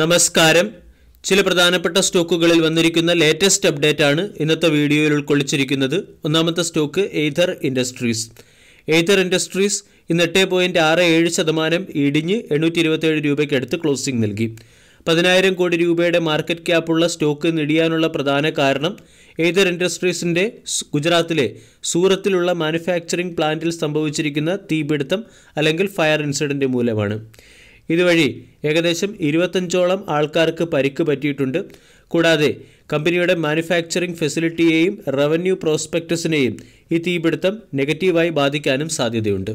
നമസ്കാരം ചില പ്രധാനപ്പെട്ട സ്റ്റോക്കുകളിൽ വന്നിരിക്കുന്ന ലേറ്റസ്റ്റ് അപ്ഡേറ്റ് ആണ് ഇന്നത്തെ വീഡിയോയിൽ ഉൾക്കൊള്ളിച്ചിരിക്കുന്നത് ഒന്നാമത്തെ stock Aether industries Aether industries ഇന്ന് എട്ട് പോയിന്റ് ആറ് ഏഴ് ശതമാനം ഇടിഞ്ഞ് എണ്ണൂറ്റി ഇരുപത്തേഴ് രൂപയ്ക്ക് അടുത്ത് ക്ലോസിംഗ് നൽകി പതിനായിരം കോടി രൂപയുടെ മാർക്കറ്റ് ക്യാപ്പുള്ള സ്റ്റോക്ക് നിടിയാനുള്ള പ്രധാന കാരണം എയ്തർ ഇൻഡസ്ട്രീസിൻ്റെ ഗുജറാത്തിലെ സൂറത്തിലുള്ള മാനുഫാക്ചറിംഗ് പ്ലാന്റിൽ സംഭവിച്ചിരിക്കുന്ന തീപിടുത്തം അല്ലെങ്കിൽ ഫയർ ഇൻസിഡൻറ്റ് മൂലമാണ് ഇതുവഴി ഏകദേശം ഇരുപത്തഞ്ചോളം ആൾക്കാർക്ക് പരിക്ക് പറ്റിയിട്ടുണ്ട് കൂടാതെ കമ്പനിയുടെ മാനുഫാക്ചറിംഗ് ഫെസിലിറ്റിയെയും റവന്യൂ പ്രോസ്പെക്ടസിനെയും ഈ തീപിടുത്തം നെഗറ്റീവായി ബാധിക്കാനും സാധ്യതയുണ്ട്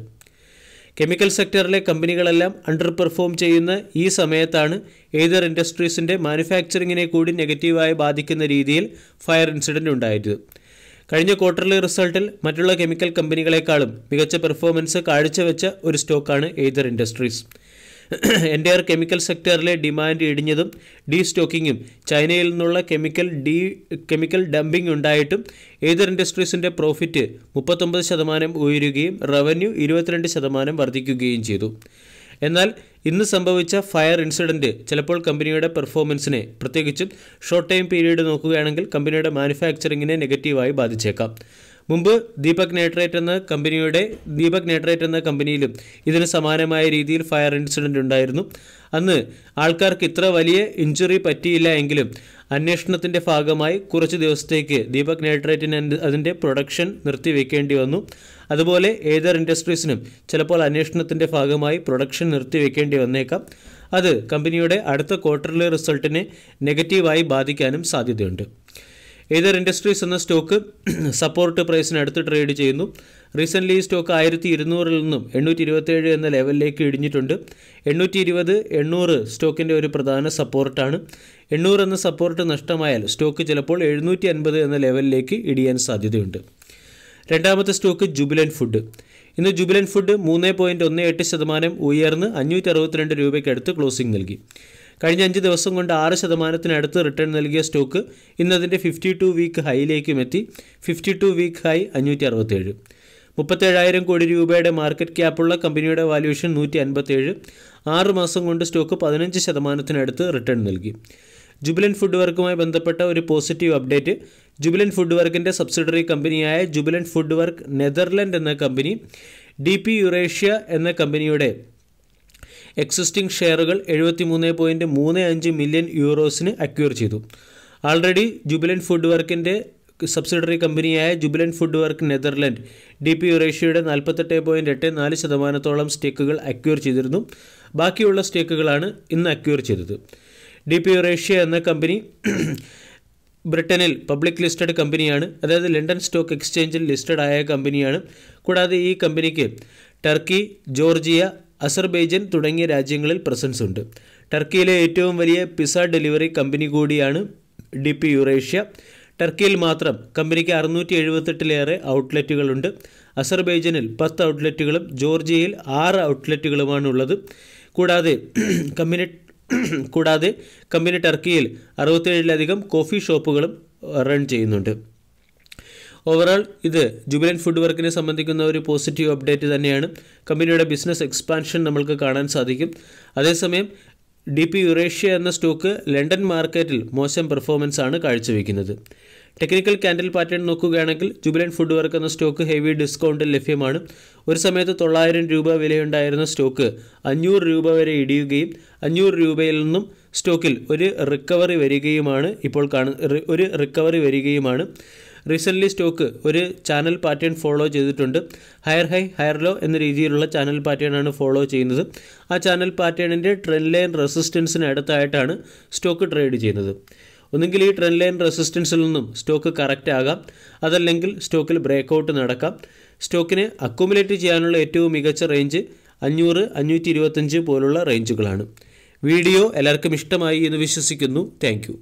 കെമിക്കൽ സെക്ടറിലെ കമ്പനികളെല്ലാം അണ്ടർ പെർഫോം ചെയ്യുന്ന ഈ സമയത്താണ് ഏതർ ഇൻഡസ്ട്രീസിൻ്റെ മാനുഫാക്ചറിങ്ങിനെ കൂടി നെഗറ്റീവായി ബാധിക്കുന്ന രീതിയിൽ ഫയർ ഇൻസിഡൻറ്റ് ഉണ്ടായത് കഴിഞ്ഞ ക്വാർട്ടർലി റിസൾട്ടിൽ മറ്റുള്ള കെമിക്കൽ കമ്പനികളെക്കാളും മികച്ച പെർഫോമൻസ് കാഴ്ചവെച്ച ഒരു സ്റ്റോക്കാണ് ഏതർ ഇൻഡസ്ട്രീസ് എൻ്റെ കെമിക്കൽ സെക്ടറിലെ ഡിമാൻഡ് ഇടിഞ്ഞതും ഡീ സ്റ്റോക്കിങ്ങും ചൈനയിൽ നിന്നുള്ള കെമിക്കൽ ഡീ കെമിക്കൽ ഡംപിംഗ് ഉണ്ടായിട്ടും ഏതർ ഇൻഡസ്ട്രീസിൻ്റെ പ്രോഫിറ്റ് മുപ്പത്തൊമ്പത് ശതമാനം ഉയരുകയും റവന്യൂ ഇരുപത്തിരണ്ട് ശതമാനം വർദ്ധിക്കുകയും ചെയ്തു എന്നാൽ ഇന്ന് സംഭവിച്ച ഫയർ ഇൻസിഡൻറ്റ് ചിലപ്പോൾ കമ്പനിയുടെ പെർഫോമൻസിനെ പ്രത്യേകിച്ചും ഷോർട്ട് ടൈം പീരീഡ് നോക്കുകയാണെങ്കിൽ കമ്പനിയുടെ മാനുഫാക്ചറിങ്ങിനെ നെഗറ്റീവായി ബാധിച്ചേക്കാം മുമ്പ് ദീപക് നേട്രേറ്റ് എന്ന കമ്പനിയുടെ ദീപക് നേട്രേറ്റ് എന്ന കമ്പനിയിലും ഇതിന് സമാനമായ രീതിയിൽ ഫയർ ഇൻസിഡൻറ്റ് ഉണ്ടായിരുന്നു അന്ന് ആൾക്കാർക്ക് ഇത്ര വലിയ ഇഞ്ചുറി പറ്റിയില്ല എങ്കിലും അന്വേഷണത്തിൻ്റെ ഭാഗമായി കുറച്ച് ദിവസത്തേക്ക് ദീപക് നൈട്രേറ്റിന് അതിൻ്റെ പ്രൊഡക്ഷൻ നിർത്തിവെക്കേണ്ടി വന്നു അതുപോലെ ഏതർ ഇൻഡസ്ട്രീസിനും ചിലപ്പോൾ അന്വേഷണത്തിൻ്റെ ഭാഗമായി പ്രൊഡക്ഷൻ നിർത്തിവെക്കേണ്ടി വന്നേക്കാം അത് കമ്പനിയുടെ അടുത്ത ക്വാർട്ടറിലെ റിസൾട്ടിനെ നെഗറ്റീവായി ബാധിക്കാനും സാധ്യതയുണ്ട് ഏതർ ഇൻഡസ്ട്രീസ് എന്ന സ്റ്റോക്ക് സപ്പോർട്ട് പ്രൈസിനടുത്ത് ട്രേഡ് ചെയ്യുന്നു റീസെൻ്റ്ലി ഈ സ്റ്റോക്ക് ആയിരത്തി ഇരുന്നൂറിൽ നിന്നും എണ്ണൂറ്റി ഇരുപത്തേഴ് എന്ന ലെവലിലേക്ക് ഇടിഞ്ഞിട്ടുണ്ട് എണ്ണൂറ്റി ഇരുപത് എണ്ണൂറ് സ്റ്റോക്കിൻ്റെ ഒരു പ്രധാന സപ്പോർട്ടാണ് എണ്ണൂറ് എന്ന സപ്പോർട്ട് നഷ്ടമായാൽ സ്റ്റോക്ക് ചിലപ്പോൾ എഴുന്നൂറ്റി അൻപത് എന്ന ലെവലിലേക്ക് ഇടിയാൻ സാധ്യതയുണ്ട് രണ്ടാമത്തെ സ്റ്റോക്ക് ജുബിലൻ ഫുഡ് ഇന്ന് ജുബിലൻ ഫുഡ് മൂന്ന് പോയിൻറ്റ് ഒന്ന് എട്ട് ശതമാനം ഉയർന്ന് അഞ്ഞൂറ്റി അറുപത്തിരണ്ട് രൂപയ്ക്കടുത്ത് ക്ലോസിംഗ് നൽകി കഴിഞ്ഞ അഞ്ച് ദിവസം കൊണ്ട് ആറ് ശതമാനത്തിനടുത്ത് റിട്ടേൺ നൽകിയ സ്റ്റോക്ക് ഇന്നതിൻ്റെ ഫിഫ്റ്റി ടു വീക്ക് ഹൈയിലേക്കും എത്തി ഫിഫ്റ്റി ടു വീക്ക് ഹൈ അഞ്ഞൂറ്റി അറുപത്തേഴ് മുപ്പത്തേഴായിരം കോടി രൂപയുടെ മാർക്കറ്റ് ക്യാപ്പുള്ള കമ്പനിയുടെ വാല്യൂഷൻ നൂറ്റി അൻപത്തേഴ് ആറ് മാസം കൊണ്ട് സ്റ്റോക്ക് പതിനഞ്ച് ശതമാനത്തിനടുത്ത് റിട്ടേൺ നൽകി ജുബിലൻ ഫുഡ് വർക്കുമായി ബന്ധപ്പെട്ട ഒരു പോസിറ്റീവ് അപ്ഡേറ്റ് ജുബിലൻ ഫുഡ് വർക്കിൻ്റെ സബ്സിഡറി കമ്പനിയായ ജുബിലൻ ഫുഡ് വർക്ക് നെതർലൻഡ് എന്ന കമ്പനി ഡി പി യുറേഷ്യ എന്ന കമ്പനിയുടെ എക്സിസ്റ്റിംഗ് ഷെയറുകൾ മൂന്ന് പോയിൻറ്റ് മൂന്ന് അഞ്ച് മില്യൺ യൂറോസിന് അക്യുർ ചെയ്തു ആൾറെഡി ജുബിലൻ ഫുഡ് വർക്കിൻ്റെ സബ്സിഡറി കമ്പനിയായ Jubilant food work Netherland D P യുറേഷ്യയുടെ നാൽപ്പത്തെട്ട് പോയിൻറ്റ് എട്ട് നാല് ശതമാനത്തോളം സ്റ്റേക്കുകൾ അക്യുർ ചെയ്തിരുന്നു ബാക്കിയുള്ള സ്റ്റേക്കുകളാണ് ഇന്ന് അക്യുർ ചെയ്തത് ഡി പി യുറേഷ്യ എന്ന കമ്പനി ബ്രിട്ടനിൽ പബ്ലിക് ലിസ്റ്റഡ് കമ്പനിയാണ് അതായത് ലണ്ടൻ സ്റ്റോക്ക് എക്സ്ചേഞ്ചിൽ ലിസ്റ്റഡ് ആയ കമ്പനിയാണ് കൂടാതെ ഈ കമ്പനിക്ക് ടർക്കി ജോർജിയ അസർബൈജൻ തുടങ്ങിയ രാജ്യങ്ങളിൽ പ്രസൻസ് ഉണ്ട് ടർക്കിയിലെ ഏറ്റവും വലിയ പിസ ഡെലിവറി കമ്പനി കൂടിയാണ് ഡി പി യുറേഷ്യ ടർക്കിയിൽ മാത്രം കമ്പനിക്ക് അറുന്നൂറ്റി എഴുപത്തെട്ടിലേറെ ഔട്ട്ലെറ്റുകളുണ്ട് അസർബൈജനിൽ പത്ത് ഔട്ട്ലെറ്റുകളും ജോർജിയയിൽ ആറ് ഔട്ട്ലെറ്റുകളുമാണ് ഉള്ളത് കൂടാതെ കമ്പനി കൂടാതെ കമ്പനി ടർക്കിയിൽ അറുപത്തേഴിലധികം കോഫി ഷോപ്പുകളും റൺ ചെയ്യുന്നുണ്ട് ഓവറോൾ ഇത് ജുബിലൻ ഫുഡ് വർക്കിനെ സംബന്ധിക്കുന്ന ഒരു പോസിറ്റീവ് അപ്ഡേറ്റ് തന്നെയാണ് കമ്പനിയുടെ ബിസിനസ് എക്സ്പാൻഷൻ നമ്മൾക്ക് കാണാൻ സാധിക്കും അതേസമയം ഡി പി യുറേഷ്യ എന്ന സ്റ്റോക്ക് ലണ്ടൻ മാർക്കറ്റിൽ മോശം പെർഫോമൻസ് ആണ് കാഴ്ചവെക്കുന്നത് ടെക്നിക്കൽ കാൻഡിൽ പാറ്റേൺ നോക്കുകയാണെങ്കിൽ ജുബിലൻ ഫുഡ് വർക്ക് എന്ന സ്റ്റോക്ക് ഹെവി ഡിസ്കൗണ്ടിൽ ലഭ്യമാണ് ഒരു സമയത്ത് തൊള്ളായിരം രൂപ വിലയുണ്ടായിരുന്ന സ്റ്റോക്ക് അഞ്ഞൂറ് രൂപ വരെ ഇടിയുകയും അഞ്ഞൂറ് രൂപയിൽ നിന്നും സ്റ്റോക്കിൽ ഒരു റിക്കവറി വരികയുമാണ് ഇപ്പോൾ കാണുന്ന ഒരു റിക്കവറി വരികയുമാണ് റീസെൻ്റ്ലി സ്റ്റോക്ക് ഒരു ചാനൽ പാറ്റേൺ ഫോളോ ചെയ്തിട്ടുണ്ട് ഹയർ ഹൈ ഹയർ ലോ എന്ന രീതിയിലുള്ള ചാനൽ പാറ്റേൺ ആണ് ഫോളോ ചെയ്യുന്നത് ആ ചാനൽ പാറ്റേണിൻ്റെ ട്രെൻഡ് ലൈൻ റെസിസ്റ്റൻസിന് അടുത്തായിട്ടാണ് സ്റ്റോക്ക് ട്രേഡ് ചെയ്യുന്നത് ഒന്നുകിൽ ഈ ട്രെൻഡ് ലൈൻ റെസിസ്റ്റൻസിൽ നിന്നും സ്റ്റോക്ക് കറക്റ്റ് ആകാം അതല്ലെങ്കിൽ സ്റ്റോക്കിൽ ബ്രേക്കൗട്ട് നടക്കാം സ്റ്റോക്കിനെ അക്കുമുലേറ്റ് ചെയ്യാനുള്ള ഏറ്റവും മികച്ച റേഞ്ച് അഞ്ഞൂറ് അഞ്ഞൂറ്റി ഇരുപത്തഞ്ച് പോലുള്ള റേഞ്ചുകളാണ് വീഡിയോ എല്ലാവർക്കും ഇഷ്ടമായി എന്ന് വിശ്വസിക്കുന്നു താങ്ക്